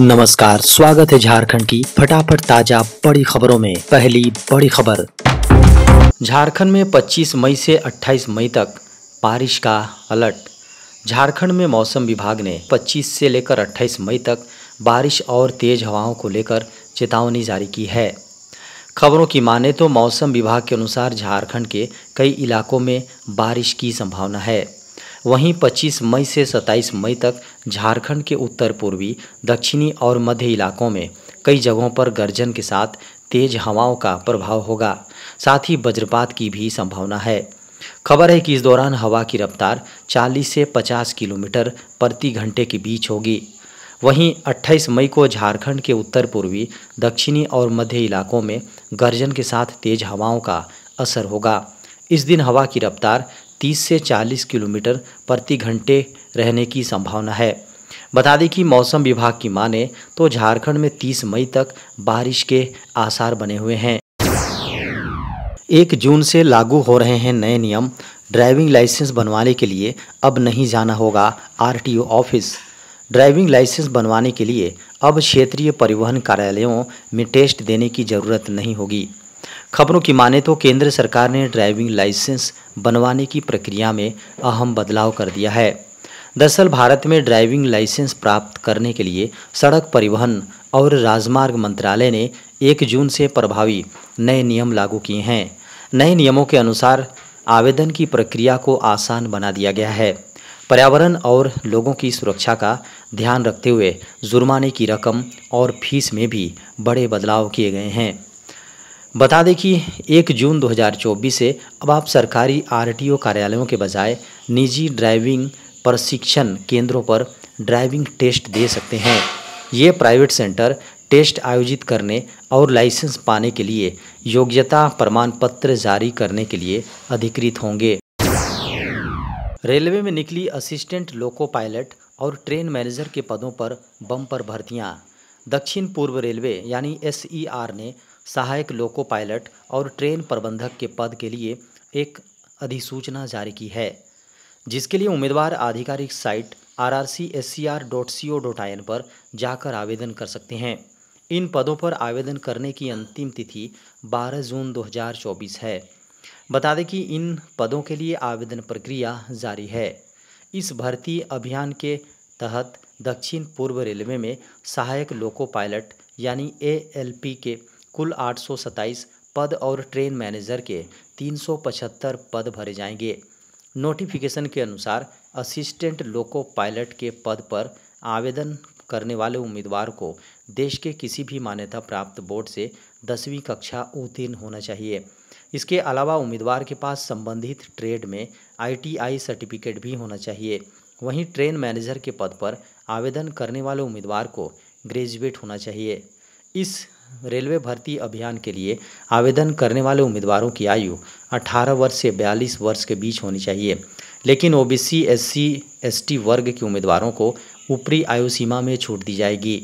नमस्कार स्वागत है झारखंड की फटाफट ताजा बड़ी खबरों में पहली बड़ी खबर झारखंड में 25 मई से 28 मई तक बारिश का अलर्ट झारखंड में मौसम विभाग ने 25 से लेकर 28 मई तक बारिश और तेज हवाओं को लेकर चेतावनी जारी की है खबरों की माने तो मौसम विभाग के अनुसार झारखंड के कई इलाकों में बारिश की संभावना है वहीं 25 मई से 27 मई तक झारखंड के उत्तर पूर्वी दक्षिणी और मध्य इलाकों में कई जगहों पर गर्जन के साथ तेज हवाओं का प्रभाव होगा साथ ही वज्रपात की भी संभावना है खबर है कि इस दौरान हवा की रफ्तार 40 से 50 किलोमीटर प्रति घंटे के बीच होगी वहीं 28 मई को झारखंड के उत्तर पूर्वी दक्षिणी और मध्य इलाकों में गर्जन के साथ तेज हवाओं का असर होगा इस दिन हवा की रफ्तार 30 से 40 किलोमीटर प्रति घंटे रहने की संभावना है बता दें कि मौसम विभाग की माने तो झारखंड में 30 मई तक बारिश के आसार बने हुए हैं एक जून से लागू हो रहे हैं नए नियम ड्राइविंग लाइसेंस बनवाने के लिए अब नहीं जाना होगा आरटीओ ऑफिस ड्राइविंग लाइसेंस बनवाने के लिए अब क्षेत्रीय परिवहन कार्यालयों में टेस्ट देने की ज़रूरत नहीं होगी खबरों की माने तो केंद्र सरकार ने ड्राइविंग लाइसेंस बनवाने की प्रक्रिया में अहम बदलाव कर दिया है दरअसल भारत में ड्राइविंग लाइसेंस प्राप्त करने के लिए सड़क परिवहन और राजमार्ग मंत्रालय ने 1 जून से प्रभावी नए नियम लागू किए हैं नए नियमों के अनुसार आवेदन की प्रक्रिया को आसान बना दिया गया है पर्यावरण और लोगों की सुरक्षा का ध्यान रखते हुए जुर्माने की रकम और फीस में भी बड़े बदलाव किए गए हैं बता दें कि 1 जून 2024 से अब आप सरकारी आरटीओ कार्यालयों के बजाय निजी ड्राइविंग प्रशिक्षण केंद्रों पर ड्राइविंग टेस्ट दे सकते हैं ये प्राइवेट सेंटर टेस्ट आयोजित करने और लाइसेंस पाने के लिए योग्यता प्रमाण पत्र जारी करने के लिए अधिकृत होंगे रेलवे में निकली असिस्टेंट लोको पायलट और ट्रेन मैनेजर के पदों पर बम पर भर्तियां दक्षिण पूर्व रेलवे यानी एस e ने सहायक लोको पायलट और ट्रेन प्रबंधक के पद के लिए एक अधिसूचना जारी की है जिसके लिए उम्मीदवार आधिकारिक site R R C S C R dot C O dot I N पर जाकर आवेदन कर सकते हैं इन पदों पर आवेदन करने की अंतिम तिथि 12 जून 2024 है बता दें कि इन पदों के लिए आवेदन प्रक्रिया जारी है इस भर्ती अभियान के तहत दक्षिण पूर्व रेलवे में सहायक लोको पायलट यानी ए के कुल आठ पद और ट्रेन मैनेजर के 375 पद भरे जाएंगे नोटिफिकेशन के अनुसार असिस्टेंट लोको पायलट के पद पर आवेदन करने वाले उम्मीदवार को देश के किसी भी मान्यता प्राप्त बोर्ड से दसवीं कक्षा उत्तीर्ण होना चाहिए इसके अलावा उम्मीदवार के पास संबंधित ट्रेड में आईटीआई सर्टिफिकेट भी होना चाहिए वहीं ट्रेन मैनेजर के पद पर आवेदन करने वाले उम्मीदवार को ग्रेजुएट होना चाहिए इस रेलवे भर्ती अभियान के लिए आवेदन करने वाले उम्मीदवारों की आयु 18 वर्ष से 42 वर्ष के बीच होनी चाहिए लेकिन ओबीसी एससी एसटी वर्ग के उम्मीदवारों को ऊपरी आयु सीमा में छूट दी जाएगी